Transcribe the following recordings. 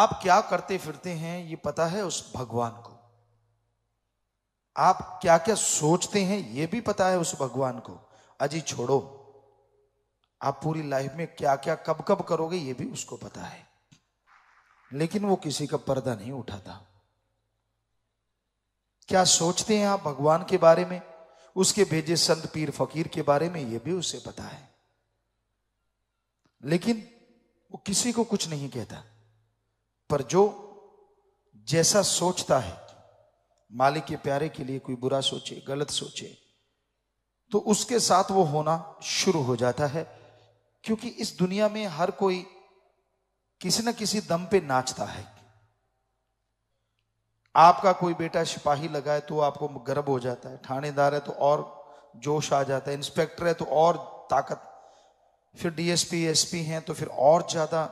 आप क्या करते फिरते हैं ये पता है उस भगवान को आप क्या क्या सोचते हैं ये भी पता है उस भगवान को अजी छोड़ो आप पूरी लाइफ में क्या क्या कब कब करोगे ये भी उसको पता है लेकिन वो किसी का पर्दा नहीं उठाता क्या सोचते हैं आप भगवान के बारे में उसके भेजे संत पीर फकीर के बारे में यह भी उसे पता है लेकिन वो किसी को कुछ नहीं कहता पर जो जैसा सोचता है मालिक के प्यारे के लिए कोई बुरा सोचे गलत सोचे तो उसके साथ वो होना शुरू हो जाता है क्योंकि इस दुनिया में हर कोई किसी न किसी दम पे नाचता है आपका कोई बेटा सिपाही लगा है तो आपको गर्व हो जाता है थानेदार है तो और जोश आ जाता है इंस्पेक्टर है तो और ताकत फिर डीएसपी एसपी हैं तो फिर और ज्यादा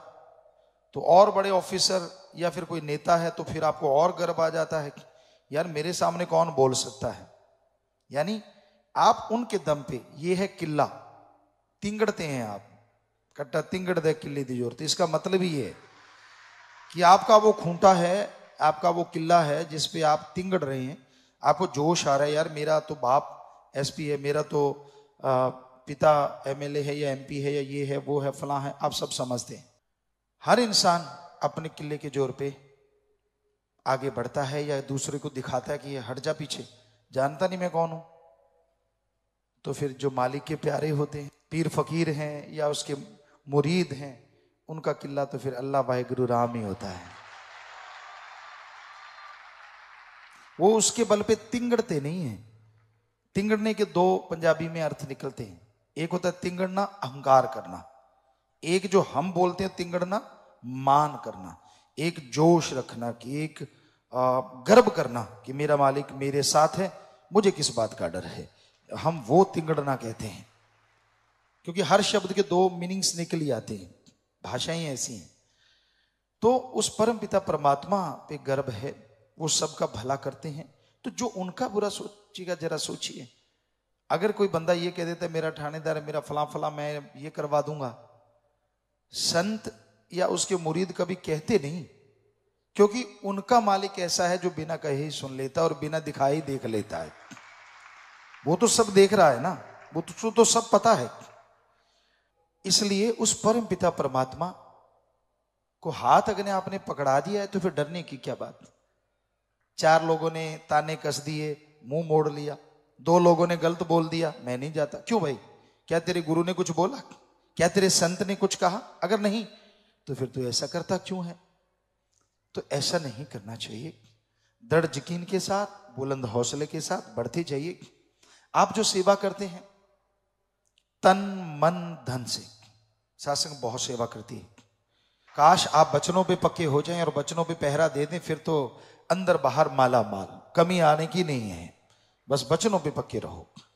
तो और बड़े ऑफिसर या फिर कोई नेता है तो फिर आपको और गर्व आ जाता है कि यार मेरे सामने कौन बोल सकता है यानी आप उनके दम पे ये है किला तिंगड़ते हैं आप कट्टा तिंगड़ दे किले दी तो इसका मतलब ही है कि आपका वो खूंटा है आपका वो किला है जिसपे आप तिंगड़ रहे हैं आपको जोश आ रहा है यार मेरा तो बाप एसपी है मेरा तो आ, पिता एमएलए है या एमपी है या ये है वो है फला है आप सब समझते हैं हर इंसान अपने किले के जोर पे आगे बढ़ता है या दूसरे को दिखाता है कि हट जा पीछे जानता नहीं मैं कौन हूं तो फिर जो मालिक के प्यारे होते हैं पीर फकीर हैं या उसके मुरीद हैं उनका किला तो फिर अल्लाह गुरु राम ही होता है वो उसके बल पे तिंगड़ते नहीं है तिंगड़ने के दो पंजाबी में अर्थ निकलते हैं एक होता है तिंगड़ना अहंकार करना एक जो हम बोलते हैं तिंगड़ना मान करना एक जोश रखना कि एक गर्व करना कि मेरा मालिक मेरे साथ है मुझे किस बात का डर है हम वो तिंगड़ना कहते हैं क्योंकि हर शब्द के दो मीनिंग्स निकल ही आते हैं भाषाएं ऐसी हैं तो उस परम पिता परमात्मा पे गर्व है वो सबका भला करते हैं तो जो उनका बुरा सोचेगा जरा सोचिए अगर कोई बंदा ये कह देता है मेरा थानेदार है मेरा फला फला मैं ये करवा दूंगा संत या उसके मुरीद कभी कहते नहीं क्योंकि उनका मालिक ऐसा है जो बिना कहे ही सुन लेता और बिना दिखाए ही देख लेता है वो तो सब देख रहा है ना वो तो, तो सब पता है इसलिए उस परम पिता परमात्मा को हाथ अगर आपने पकड़ा दिया है तो फिर डरने की क्या बात चार लोगों ने ताने कस दिए मुंह मोड़ लिया दो लोगों ने गलत बोल दिया मैं नहीं जाता क्यों भाई क्या तेरे गुरु ने कुछ बोला क्या तेरे संत ने कुछ कहा अगर नहीं तो फिर तू ऐसा करता क्यों है तो ऐसा नहीं करना चाहिए दृढ़ यकीन के साथ बुलंद हौसले के साथ बढ़ते जाइए आप जो सेवा करते हैं तन मन धन से सत्संग बहुत सेवा करती है काश आप बचनों पे पक्के हो जाएं और बचनों पे पहरा दे दें फिर तो अंदर बाहर माला माल कमी आने की नहीं है बस बचनों पे पक्के रहो